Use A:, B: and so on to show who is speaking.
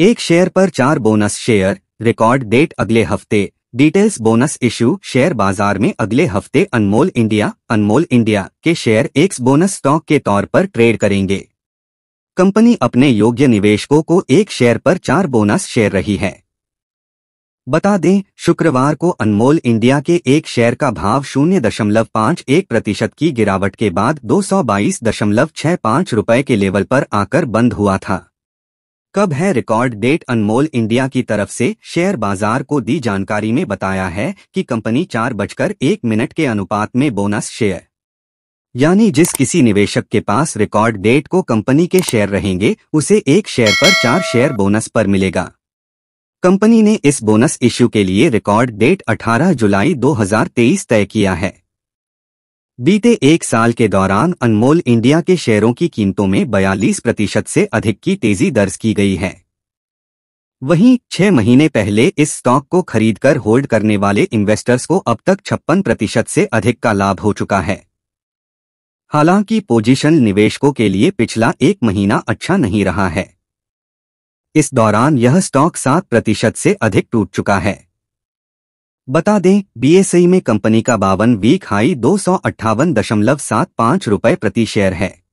A: एक शेयर पर चार बोनस शेयर रिकॉर्ड डेट अगले हफ्ते डिटेल्स बोनस इशू शेयर बाजार में अगले हफ्ते अनमोल इंडिया अनमोल इंडिया के शेयर एक बोनस स्टॉक के तौर पर ट्रेड करेंगे कंपनी अपने योग्य निवेशकों को एक शेयर पर चार बोनस शेयर रही है बता दें शुक्रवार को अनमोल इंडिया के एक शेयर का भाव शून्य दशमलव पाँच एक प्रतिशत की गिरावट के बाद दो सौ बाईस दशमलव छह पाँच रुपये के लेवल पर आकर बंद हुआ था कब है रिकॉर्ड डेट अनमोल इंडिया की तरफ से शेयर बाजार को दी जानकारी में बताया है कि कंपनी चार बजकर एक मिनट के अनुपात में बोनस शेयर यानी जिस किसी निवेशक के पास रिकॉर्ड डेट को कंपनी के शेयर रहेंगे उसे एक शेयर पर चार शेयर बोनस पर मिलेगा कंपनी ने इस बोनस इश्यू के लिए रिकॉर्ड डेट 18 जुलाई 2023 तय किया है बीते एक साल के दौरान अनमोल इंडिया के शेयरों की कीमतों में 42 प्रतिशत से अधिक की तेजी दर्ज की गई है वहीं छह महीने पहले इस स्टॉक को खरीदकर होल्ड करने वाले इन्वेस्टर्स को अब तक छप्पन प्रतिशत से अधिक का लाभ हो चुका है हालांकि पोजीशन निवेशकों के लिए पिछला एक महीना अच्छा नहीं रहा है इस दौरान यह स्टॉक सात प्रतिशत से अधिक टूट चुका है बता दें बीएसई में कंपनी का बावन वीक हाई दो सौ अट्ठावन दशमलव सात पाँच रुपये प्रति शेयर है